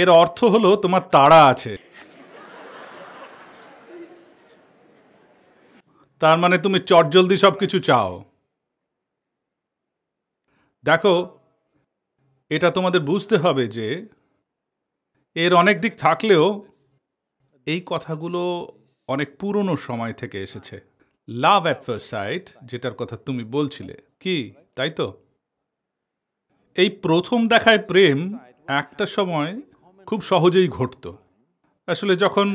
এর অর্থ হলো তোমার তাড়া আছে তার মানে তুমি চটজলদি সব কিছু চাও দেখো এটা তোমাদের বুঝতে হবে যে এর অনেক দিক থাকলেও এই কথাগুলো অনেক পুরনো সময় থেকে এসেছে লাভ অ্যাট ফার্স্ট সাইট যেটার কথা তুমি বলছিলে কি তাই তো এই প্রথম দেখায় প্রেম একটা সময় খুব সহজেই ঘটত আসলে যখন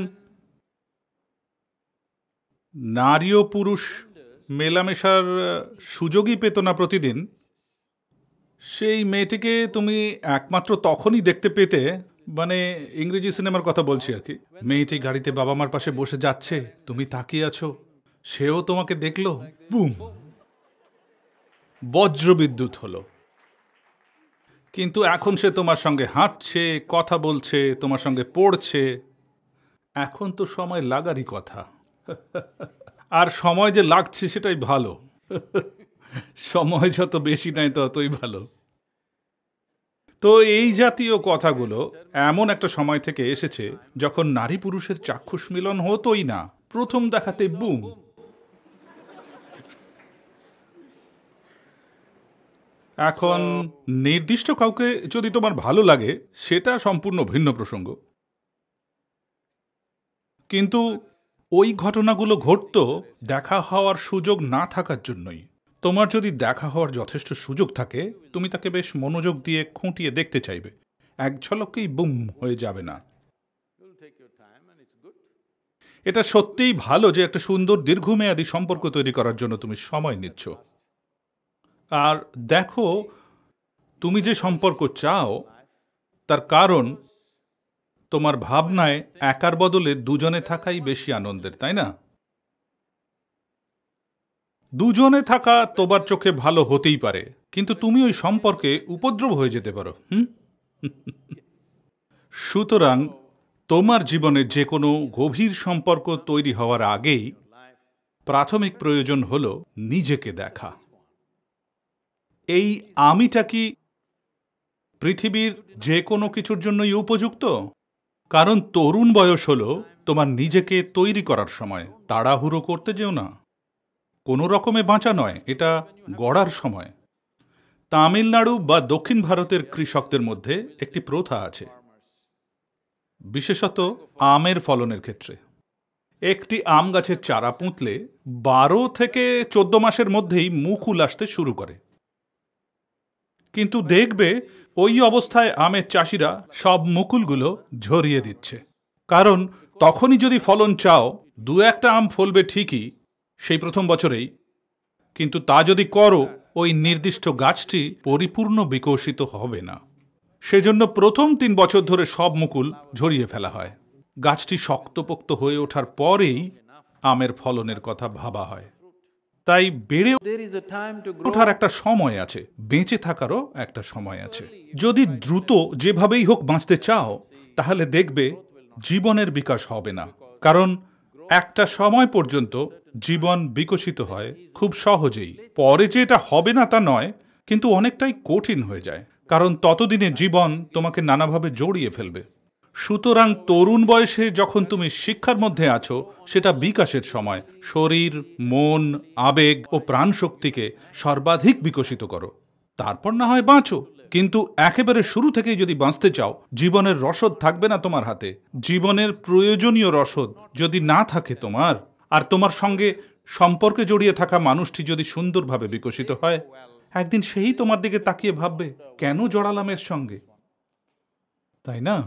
নারী ও পুরুষ মেলামেশার সুযোগই পেত না প্রতিদিন সেই মেয়েটিকে তুমি একমাত্র তখনই দেখতে পেতে মানে ইংরেজি সিনেমার কথা বলছি আর কি মেয়েটি গাড়িতে বাবা মার পাশে বসে যাচ্ছে তুমি তাকিয়ে আছো সেও তোমাকে দেখলো বুম বজ্রবিদ্যুৎ হলো কিন্তু এখন সে তোমার সঙ্গে হাঁটছে কথা বলছে তোমার সঙ্গে পড়ছে এখন তো সময় লাগারই কথা আর সময় যে লাগছে সেটাই ভালো সময় যত বেশি নাই ততই ভালো তো এই জাতীয় কথাগুলো এমন একটা সময় থেকে এসেছে যখন নারী পুরুষের চাক্ষুষ মিলন হতোই না প্রথম দেখাতে বুম এখন নির্দিষ্ট কাউকে যদি তোমার ভালো লাগে সেটা সম্পূর্ণ ভিন্ন প্রসঙ্গ কিন্তু ওই ঘটনাগুলো ঘটত দেখা হওয়ার সুযোগ না থাকার জন্যই তোমার যদি দেখা হওয়ার যথেষ্ট সুযোগ থাকে তুমি তাকে বেশ মনোযোগ দিয়ে খুঁটিয়ে দেখতে চাইবে এক ঝলকেই বুম হয়ে যাবে না এটা সত্যিই ভালো যে একটা সুন্দর দীর্ঘমেয়াদী সম্পর্ক তৈরি করার জন্য তুমি সময় নিচ্ছ আর দেখো তুমি যে সম্পর্ক চাও তার কারণ তোমার ভাবনায় একার বদলে দুজনে থাকাই বেশি আনন্দের তাই না দুজনে থাকা তোমার চোখে ভালো হতেই পারে কিন্তু তুমি ওই সম্পর্কে উপদ্রব হয়ে যেতে পারো হুম সুতরাং তোমার জীবনে যে কোনো গভীর সম্পর্ক তৈরি হওয়ার আগেই প্রাথমিক প্রয়োজন হল নিজেকে দেখা এই আমিটা কি পৃথিবীর যে কোনো কিছুর জন্যই উপযুক্ত কারণ তরুণ বয়স হলো তোমার নিজেকে তৈরি করার সময় তাড়াহুড়ো করতে যেও না কোনো রকমে বাঁচা নয় এটা গড়ার সময় তামিলনাড়ু বা দক্ষিণ ভারতের কৃষকদের মধ্যে একটি প্রথা আছে বিশেষত আমের ফলনের ক্ষেত্রে একটি আম গাছের চারা পুঁতলে বারো থেকে চোদ্দ মাসের মধ্যেই মুকুল আসতে শুরু করে কিন্তু দেখবে ওই অবস্থায় আমের চাষিরা সব মুকুলগুলো ঝরিয়ে দিচ্ছে কারণ তখনই যদি ফলন চাও দু একটা আম ফলবে ঠিকই সেই প্রথম বছরেই কিন্তু তা যদি করো ওই নির্দিষ্ট গাছটি পরিপূর্ণ বিকশিত হবে না সেজন্য প্রথম তিন বছর ধরে সব মুকুল ঝরিয়ে ফেলা হয় গাছটি শক্তপোক্ত হয়ে ওঠার পরেই আমের ফলনের কথা ভাবা হয় তাই বেড়ে ওঠার একটা সময় আছে বেঁচে থাকারও একটা সময় আছে যদি দ্রুত যেভাবেই হোক বাঁচতে চাও তাহলে দেখবে জীবনের বিকাশ হবে না কারণ একটা সময় পর্যন্ত জীবন বিকশিত হয় খুব সহজেই পরে যে এটা হবে না তা নয় কিন্তু অনেকটাই কঠিন হয়ে যায় কারণ ততদিনে জীবন তোমাকে নানাভাবে জড়িয়ে ফেলবে সুতরাং তরুণ বয়সে যখন তুমি শিক্ষার মধ্যে আছো সেটা বিকাশের সময় শরীর মন আবেগ ও প্রাণশক্তিকে সর্বাধিক বিকশিত করো তারপর না হয় বাঁচো কিন্তু একেবারে শুরু থেকেই যদি বাঁচতে চাও জীবনের রসদ থাকবে না তোমার হাতে জীবনের প্রয়োজনীয় রসদ যদি না থাকে তোমার আর তোমার সঙ্গে সম্পর্কে জড়িয়ে থাকা মানুষটি যদি সুন্দরভাবে বিকশিত হয় একদিন সেই তোমার দিকে তাকিয়ে ভাববে কেন জড়ালাম এর সঙ্গে তাই না